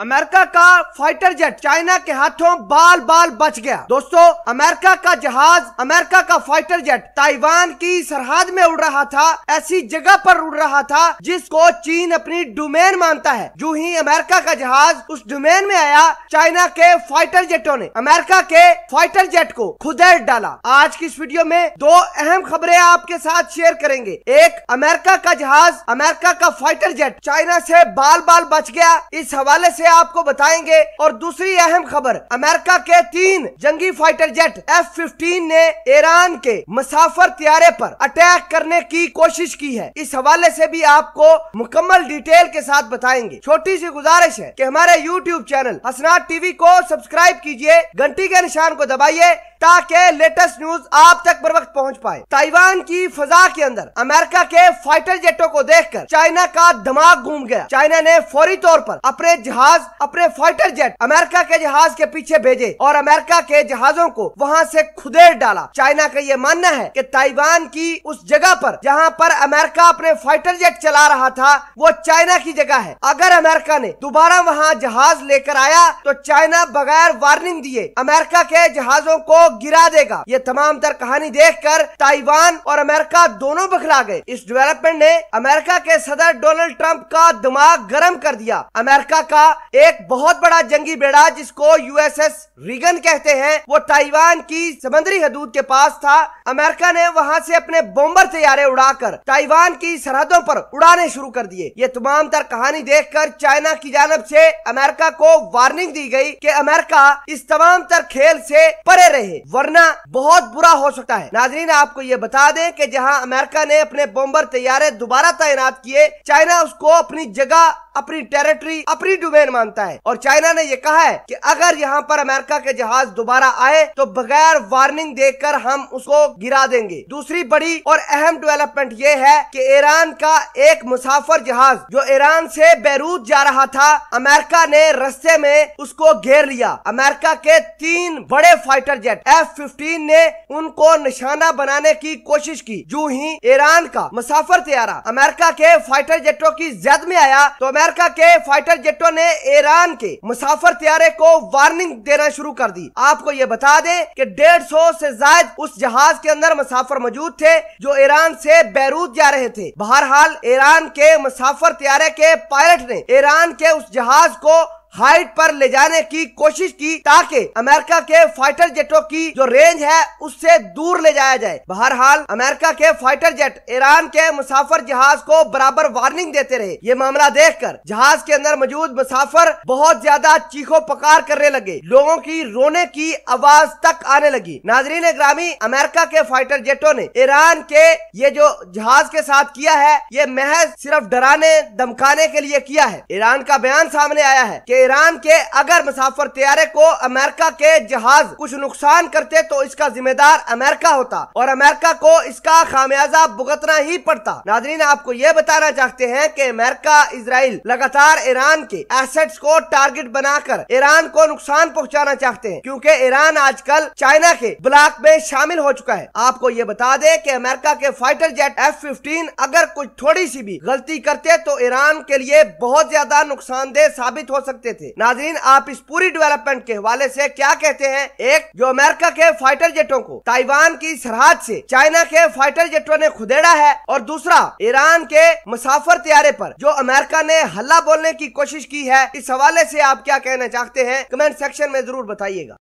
America का fighter jet China के हाथों बाल बाल बच गया दोस्तों अमेरिका का जहाज अमेरिका का फाइटर जेट ताइवान की सरहद में उड़ रहा था ऐसी जगह पर उड़ रहा था जिसको चीन अपनी डोमेन मानता है जो ही अमेरिका का जहाज उस डोमेन में आया चाइना के फाइटर जेटों ने अमेरिका के फाइटर जेट को खुदेड़ डाला आज की इस वीडियो में दो अहम खबरें आपके साथ शेयर करेंगे एक अमेरिका का जहाज अमेरिका का फाइटर जेट चाइना से बाल बाल बच गया इस हवाले से आपको बताएंगे और दूसरी अहम खबर अमेरिका के तीन जंगी फाइटर जेट एफ फिफ्टीन ने ईरान के मुसाफर त्यारे पर अटैक करने की कोशिश की है इस हवाले से भी आपको मुकम्मल डिटेल के साथ बताएंगे छोटी सी गुजारिश है कि हमारे यूट्यूब चैनल हसनाट टीवी को सब्सक्राइब कीजिए घंटी के निशान को दबाइए ताकि लेटेस्ट न्यूज आप तक बर वक्त पहुँच पाए ताइवान की फजा के अंदर अमेरिका के फाइटर जेटों को देख कर चाइना का दिमाग घूम गया चाइना ने फौरी तौर पर अपने जहाज अपने फाइटर जेट अमेरिका के जहाज के पीछे भेजे और अमेरिका के जहाजों को वहाँ से खुदेर डाला चाइना का ये मानना है की ताइवान की उस जगह आरोप जहाँ पर अमेरिका अपने फाइटर जेट चला रहा था वो चाइना की जगह है अगर अमेरिका ने दोबारा वहाँ जहाज लेकर आया तो चाइना बगैर वार्निंग दिए अमेरिका के जहाजों को गिरा देगा ये तमाम तर कहानी देखकर ताइवान और अमेरिका दोनों बखला गए इस डेवलपमेंट ने अमेरिका के सदर डोनाल्ड ट्रंप का दिमाग गर्म कर दिया अमेरिका का एक बहुत बड़ा जंगी बेड़ा जिसको यूएसएस रिगन कहते हैं वो ताइवान की समुद्री हदूद के पास था अमेरिका ने वहाँ से अपने बॉम्बर तैयारे उड़ाकर ताइवान की सरहदों पर उड़ाने शुरू कर दिए ये तमाम तर कहानी देखकर चाइना की जानब से अमेरिका को वार्निंग दी गई कि अमेरिका इस तमाम तर खेल से परे रहे वरना बहुत बुरा हो सकता है नाजरीन आपको ये बता दें कि जहां अमेरिका ने अपने बॉम्बर तैयारे दोबारा तैनात किए चाइना उसको अपनी जगह अपनी टेरिटरी अपनी डोमेन मानता है और चाइना ने यह कहा है कि अगर यहाँ पर अमेरिका के जहाज दोबारा आए तो बगैर वार्निंग देकर हम उसको गिरा देंगे दूसरी बड़ी और अहम डेवलपमेंट ये है कि ईरान का एक मुसाफर जहाज जो ईरान से बैरूत जा रहा था अमेरिका ने रस्ते में उसको घेर लिया अमेरिका के तीन बड़े फाइटर जेट एफ फिफ्टीन ने उनको निशाना बनाने की कोशिश की जो ही ईरान का मुसाफर तैयारा अमेरिका के फाइटर जेटों की जद में आया तो अमेरिका के फाइटर जेटों ने ईरान के मुसाफर तैयारे को वार्निंग देना शुरू कर दी आपको ये बता दें कि डेढ़ सौ से जायद उस जहाज के अंदर मुसाफर मौजूद थे जो ईरान से बैरूत जा रहे थे बहरहाल ईरान के मुसाफर तैयारे के पायलट ने ईरान के उस जहाज को हाइट पर ले जाने की कोशिश की ताकि अमेरिका के फाइटर जेटों की जो रेंज है उससे दूर ले जाया जाए बहरहाल अमेरिका के फाइटर जेट ईरान के मुसाफर जहाज को बराबर वार्निंग देते रहे ये मामला देखकर जहाज के अंदर मौजूद मुसाफर बहुत ज्यादा चीखों पकार करने लगे लोगों की रोने की आवाज तक आने लगी नाजरीन ग्रामी अमेरिका के फाइटर जेटों ने ईरान के ये जो जहाज के साथ किया है ये महज सिर्फ डराने धमकाने के लिए किया है ईरान का बयान सामने आया है की ईरान के अगर मुसाफर तैयारे को अमेरिका के जहाज कुछ नुकसान करते तो इसका जिम्मेदार अमेरिका होता और अमेरिका को इसका खामियाजा भुगतना ही पड़ता नादरीन आपको ये बताना चाहते हैं कि अमेरिका इसराइल लगातार ईरान के एसेट्स को टारगेट बनाकर ईरान को नुकसान पहुँचाना चाहते हैं क्यूँकी ईरान आजकल चाइना के ब्लॉक में शामिल हो चुका है आपको ये बता दे की अमेरिका के फाइटर जेट एफ फिफ्टीन अगर कुछ थोड़ी सी भी गलती करते तो ईरान के लिए बहुत ज्यादा नुकसानदेह साबित हो सकते सकते थे नाजरीन आप इस पूरी डेवलपमेंट के हवाले से क्या कहते हैं एक जो अमेरिका के फाइटर जेटों को ताइवान की सरहद से चाइना के फाइटर जेटों ने खुदेड़ा है और दूसरा ईरान के मुसाफर तैयारे पर जो अमेरिका ने हल्ला बोलने की कोशिश की है इस हवाले से आप क्या कहना चाहते हैं कमेंट सेक्शन में जरूर बताइएगा